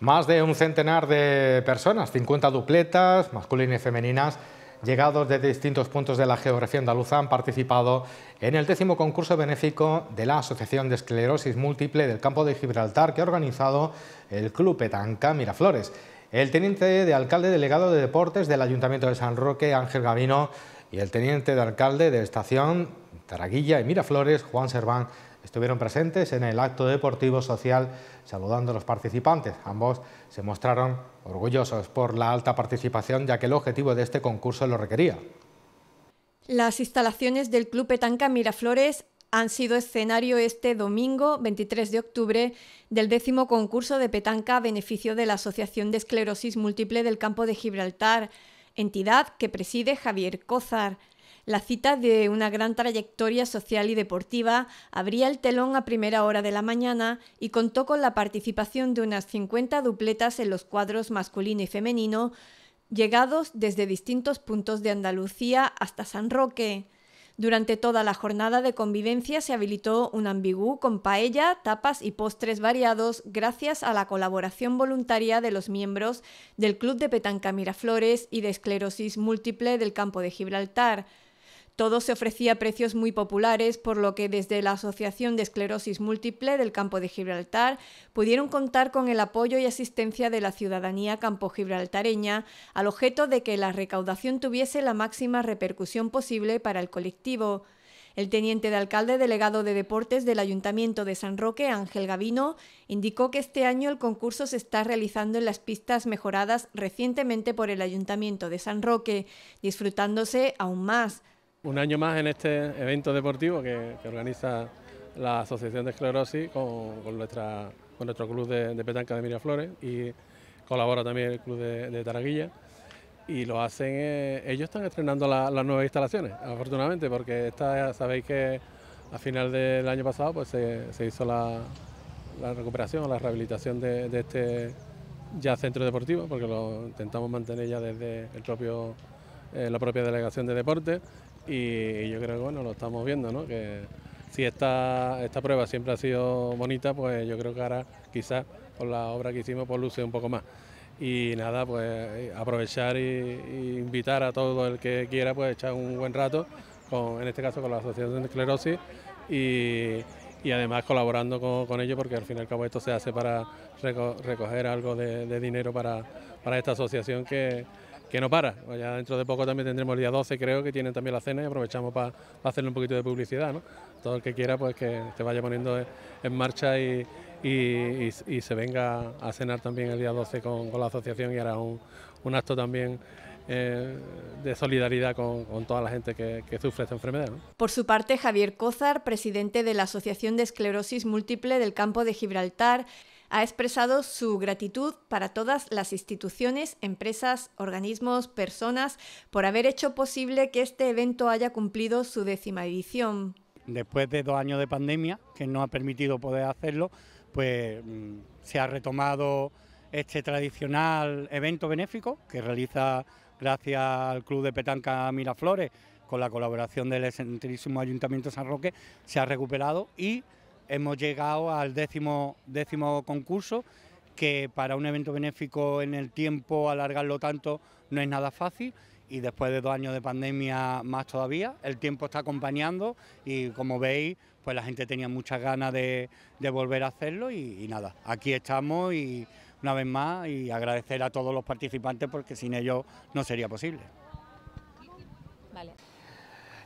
Más de un centenar de personas, 50 dupletas, masculinas y femeninas, llegados de distintos puntos de la geografía andaluza han participado en el décimo concurso benéfico de la Asociación de Esclerosis Múltiple del Campo de Gibraltar que ha organizado el Club Petanca Miraflores. El teniente de alcalde delegado de deportes del Ayuntamiento de San Roque, Ángel Gavino, y el teniente de alcalde de Estación Taraguilla y Miraflores, Juan Serván, estuvieron presentes en el acto deportivo social saludando a los participantes. Ambos se mostraron orgullosos por la alta participación ya que el objetivo de este concurso lo requería. Las instalaciones del Club Petanca Miraflores han sido escenario este domingo 23 de octubre del décimo concurso de petanca a beneficio de la Asociación de Esclerosis Múltiple del Campo de Gibraltar, entidad que preside Javier Cózar. La cita de una gran trayectoria social y deportiva abría el telón a primera hora de la mañana y contó con la participación de unas 50 dupletas en los cuadros masculino y femenino, llegados desde distintos puntos de Andalucía hasta San Roque. Durante toda la jornada de convivencia se habilitó un ambigú con paella, tapas y postres variados gracias a la colaboración voluntaria de los miembros del Club de Petanca Miraflores y de Esclerosis Múltiple del Campo de Gibraltar. Todo se ofrecía a precios muy populares, por lo que desde la Asociación de Esclerosis Múltiple del Campo de Gibraltar pudieron contar con el apoyo y asistencia de la ciudadanía campo-gibraltareña al objeto de que la recaudación tuviese la máxima repercusión posible para el colectivo. El teniente de alcalde delegado de deportes del Ayuntamiento de San Roque, Ángel Gavino, indicó que este año el concurso se está realizando en las pistas mejoradas recientemente por el Ayuntamiento de San Roque, disfrutándose aún más un año más en este evento deportivo que, organiza la Asociación de Esclerosis con, nuestra, con nuestro club de, petanca de Miraflores y colabora también el club de, Taraguilla. Y lo hacen, eh, ellos están estrenando las nuevas instalaciones, afortunadamente, porque esta, sabéis que a final del año pasado pues se, hizo la, recuperación, la rehabilitación de, este ya centro deportivo, porque lo intentamos mantener ya desde el propio, eh, la propia delegación de deporte y yo creo que bueno, lo estamos viendo, ¿no? Que si esta, esta prueba siempre ha sido bonita, pues yo creo que ahora quizás por la obra que hicimos pues luce un poco más. Y nada, pues eh, aprovechar y, invitar a todo el que quiera pues echar un buen rato, con, en este caso con la Asociación de Esclerosis y, además colaborando con, ellos porque al fin y al cabo esto se hace para recoger algo de, dinero para, para esta asociación que que no para. Pues ya dentro de poco también tendremos el día 12, creo, que tienen también la cena y aprovechamos para hacerle un poquito de publicidad. ¿no? Todo el que quiera, pues que se vaya poniendo en marcha y, se venga a cenar también el día 12 con, la asociación y hará un, acto también eh, de solidaridad con, toda la gente que, sufre esta enfermedad. Por su parte, Javier Cózar, presidente de la Asociación de Esclerosis Múltiple del Campo de Gibraltar, ha expresado su gratitud para todas las instituciones, empresas, organismos, personas por haber hecho posible que este evento haya cumplido su décima edición. Después de dos años de pandemia, que no ha permitido poder hacerlo, pues mm, se ha retomado este tradicional evento benéfico que realiza gracias al Club de Petanca Miraflores con la colaboración del exentrísimo Ayuntamiento San Roque, se ha recuperado y hemos llegado al décimo, décimo concurso, que para un evento benéfico en el tiempo alargarlo tanto no es nada fácil y después de dos años de pandemia más todavía. El tiempo está acompañando y como veis, pues la gente tenía muchas ganas de, volver a hacerlo y, nada, aquí estamos y una vez más y agradecer a todos los participantes porque sin ellos no sería posible. Vale.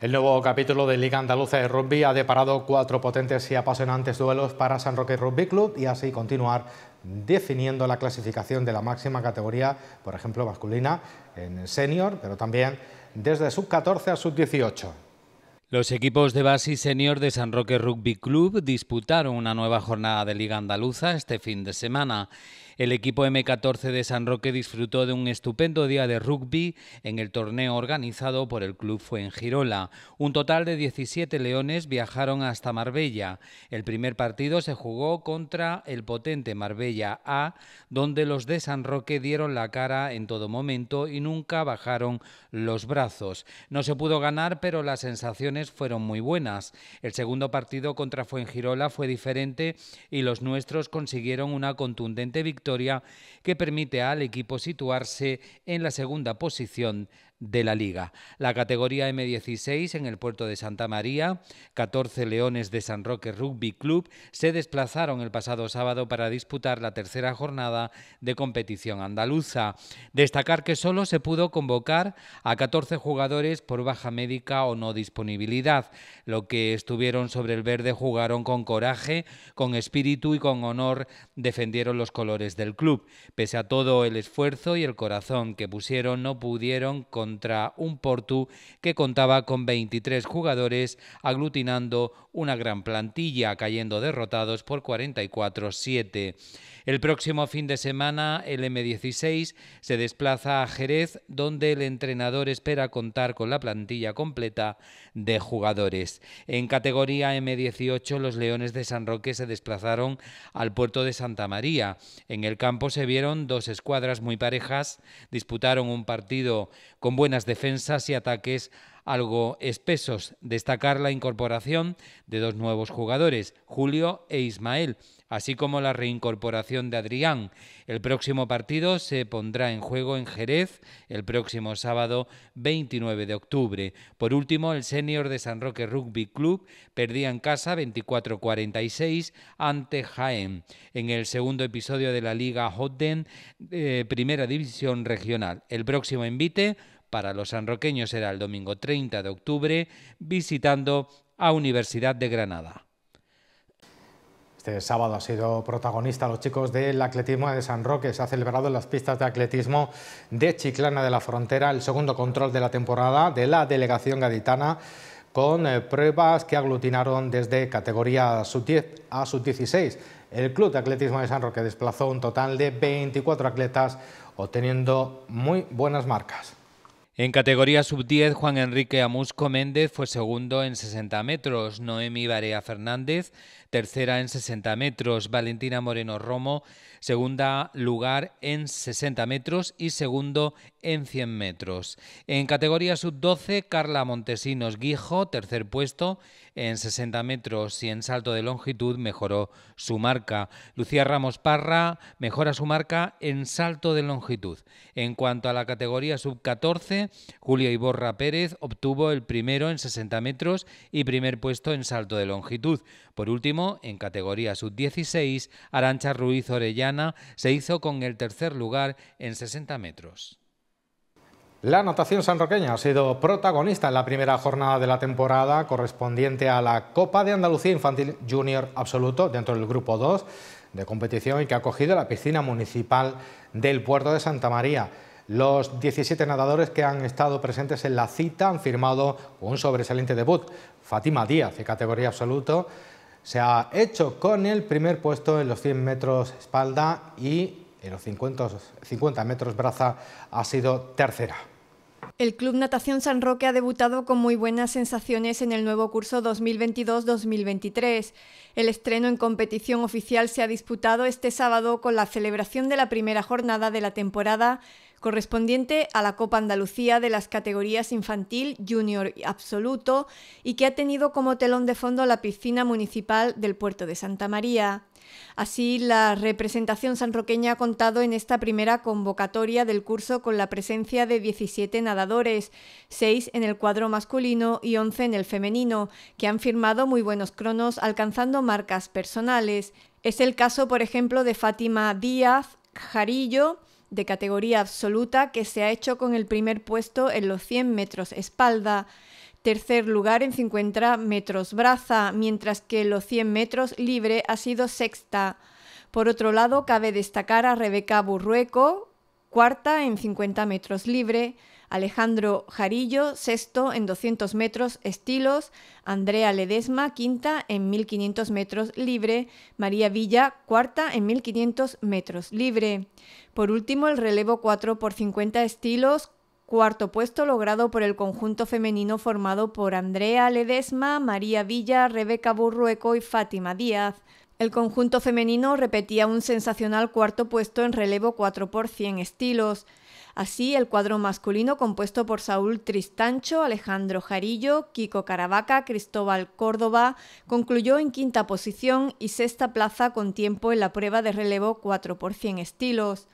El nuevo capítulo de Liga Andaluza de Rugby ha deparado cuatro potentes y apasionantes duelos para San Roque Rugby Club y así continuar definiendo la clasificación de la máxima categoría, por ejemplo masculina, en senior, pero también desde sub-14 a sub-18. Los equipos de base y senior de San Roque Rugby Club disputaron una nueva jornada de Liga Andaluza este fin de semana. El equipo M14 de San Roque disfrutó de un estupendo día de rugby en el torneo organizado por el club Fuengirola. Un total de 17 leones viajaron hasta Marbella. El primer partido se jugó contra el potente Marbella A, donde los de San Roque dieron la cara en todo momento y nunca bajaron los brazos. No se pudo ganar, pero las sensaciones fueron muy buenas. El segundo partido contra Fuengirola fue diferente y los nuestros consiguieron una contundente victoria que permite al equipo situarse en la segunda posición de la liga. La categoría M16 en el puerto de Santa María, 14 Leones de San Roque Rugby Club se desplazaron el pasado sábado para disputar la tercera jornada de competición andaluza. Destacar que solo se pudo convocar a 14 jugadores por baja médica o no disponibilidad. Lo que estuvieron sobre el verde jugaron con coraje, con espíritu y con honor defendieron los colores del club. Pese a todo el esfuerzo y el corazón que pusieron, no pudieron con contra un Portu que contaba con 23 jugadores, aglutinando una gran plantilla, cayendo derrotados por 44-7. El próximo fin de semana, el M16 se desplaza a Jerez, donde el entrenador espera contar con la plantilla completa de jugadores. En categoría M18, los Leones de San Roque se desplazaron al puerto de Santa María. En el campo se vieron dos escuadras muy parejas, disputaron un partido con buenas defensas y ataques algo espesos. Destacar la incorporación de dos nuevos jugadores, Julio e Ismael, así como la reincorporación de Adrián. El próximo partido se pondrá en juego en Jerez el próximo sábado 29 de octubre. Por último, el senior de San Roque Rugby Club perdía en casa 24-46 ante Jaén en el segundo episodio de la Liga Hotden, eh, Primera División Regional. El próximo invite para los sanroqueños era el domingo 30 de octubre, visitando a Universidad de Granada. Este sábado ha sido protagonista los chicos del atletismo de San Roque. Se ha celebrado en las pistas de atletismo de Chiclana de la Frontera el segundo control de la temporada de la delegación gaditana con eh, pruebas que aglutinaron desde categoría sub-10 a sub-16. El Club de Atletismo de San Roque desplazó un total de 24 atletas obteniendo muy buenas marcas. En categoría sub-10, Juan Enrique Amusco Méndez fue segundo en 60 metros, Noemi Barea Fernández tercera en 60 metros, Valentina Moreno Romo segunda lugar en 60 metros y segundo en 100 metros. En categoría sub-12, Carla Montesinos Guijo tercer puesto en 60 metros y en salto de longitud mejoró su marca. Lucía Ramos Parra mejora su marca en salto de longitud. En cuanto a la categoría sub-14, Julia Iborra Pérez obtuvo el primero en 60 metros y primer puesto en salto de longitud. Por último, en categoría sub-16, Arancha Ruiz Orellana se hizo con el tercer lugar en 60 metros. La natación sanroqueña ha sido protagonista en la primera jornada de la temporada correspondiente a la Copa de Andalucía Infantil Junior Absoluto dentro del Grupo 2 de competición y que ha acogido la piscina municipal del puerto de Santa María. Los 17 nadadores que han estado presentes en la cita han firmado un sobresaliente debut. Fátima Díaz, de categoría absoluto, se ha hecho con el primer puesto en los 100 metros espalda y en los 50, metros braza ha sido tercera. El Club Natación San Roque ha debutado con muy buenas sensaciones en el nuevo curso 2022-2023. El estreno en competición oficial se ha disputado este sábado con la celebración de la primera jornada de la temporada correspondiente a la Copa Andalucía de las categorías infantil, junior y absoluto y que ha tenido como telón de fondo la piscina municipal del puerto de Santa María. Así, la representación sanroqueña ha contado en esta primera convocatoria del curso con la presencia de 17 nadadores, 6 en el cuadro masculino y 11 en el femenino, que han firmado muy buenos cronos alcanzando marcas personales. Es el caso, por ejemplo, de Fátima Díaz Jarillo, de categoría absoluta, que se ha hecho con el primer puesto en los 100 metros espalda. Tercer lugar en 50 metros braza, mientras que los 100 metros libre ha sido sexta. Por otro lado, cabe destacar a Rebeca Burrueco, cuarta en 50 metros libre, Alejandro Jarillo, sexto en 200 metros estilos, Andrea Ledesma, quinta en 1500 metros libre, María Villa, cuarta en 1500 metros libre. Por último, el relevo 4 por 50 estilos Cuarto puesto logrado por el conjunto femenino formado por Andrea Ledesma, María Villa, Rebeca Burrueco y Fátima Díaz. El conjunto femenino repetía un sensacional cuarto puesto en relevo 4 por 100 estilos. Así, el cuadro masculino compuesto por Saúl Tristancho, Alejandro Jarillo, Kiko Caravaca, Cristóbal Córdoba, concluyó en quinta posición y sexta plaza con tiempo en la prueba de relevo 4 por 100 estilos.